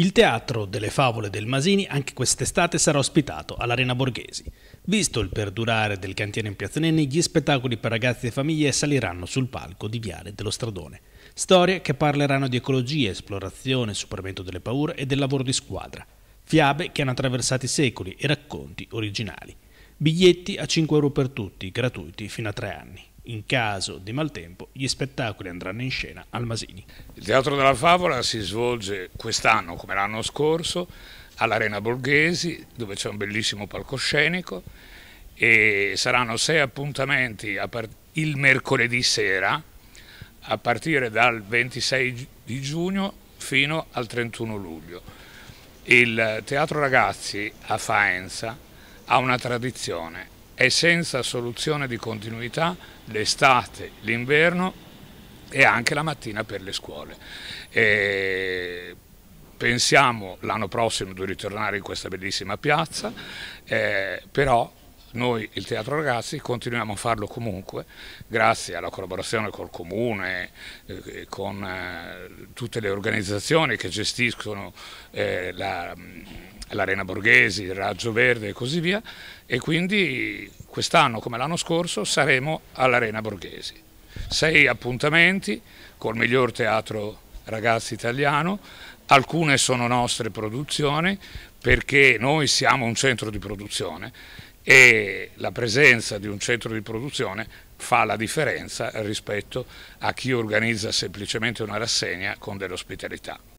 Il Teatro delle Favole del Masini anche quest'estate sarà ospitato all'Arena Borghesi. Visto il perdurare del cantiere in Piazza Nenni, gli spettacoli per ragazzi e famiglie saliranno sul palco di Viale dello Stradone. Storie che parleranno di ecologia, esplorazione, superamento delle paure e del lavoro di squadra. Fiabe che hanno attraversato i secoli e racconti originali. Biglietti a 5 euro per tutti, gratuiti fino a 3 anni. In caso di maltempo, gli spettacoli andranno in scena al Masini. Il Teatro della Favola si svolge quest'anno, come l'anno scorso, all'Arena Borghesi, dove c'è un bellissimo palcoscenico e saranno sei appuntamenti il mercoledì sera a partire dal 26 di giugno fino al 31 luglio. Il Teatro Ragazzi a Faenza ha una tradizione e senza soluzione di continuità l'estate, l'inverno e anche la mattina per le scuole. E pensiamo l'anno prossimo di ritornare in questa bellissima piazza, eh, però noi il Teatro Ragazzi continuiamo a farlo comunque grazie alla collaborazione col Comune, eh, con eh, tutte le organizzazioni che gestiscono eh, la l'Arena Borghesi, il Raggio Verde e così via e quindi quest'anno come l'anno scorso saremo all'Arena Borghesi. Sei appuntamenti col miglior teatro ragazzi italiano, alcune sono nostre produzioni perché noi siamo un centro di produzione e la presenza di un centro di produzione fa la differenza rispetto a chi organizza semplicemente una rassegna con dell'ospitalità.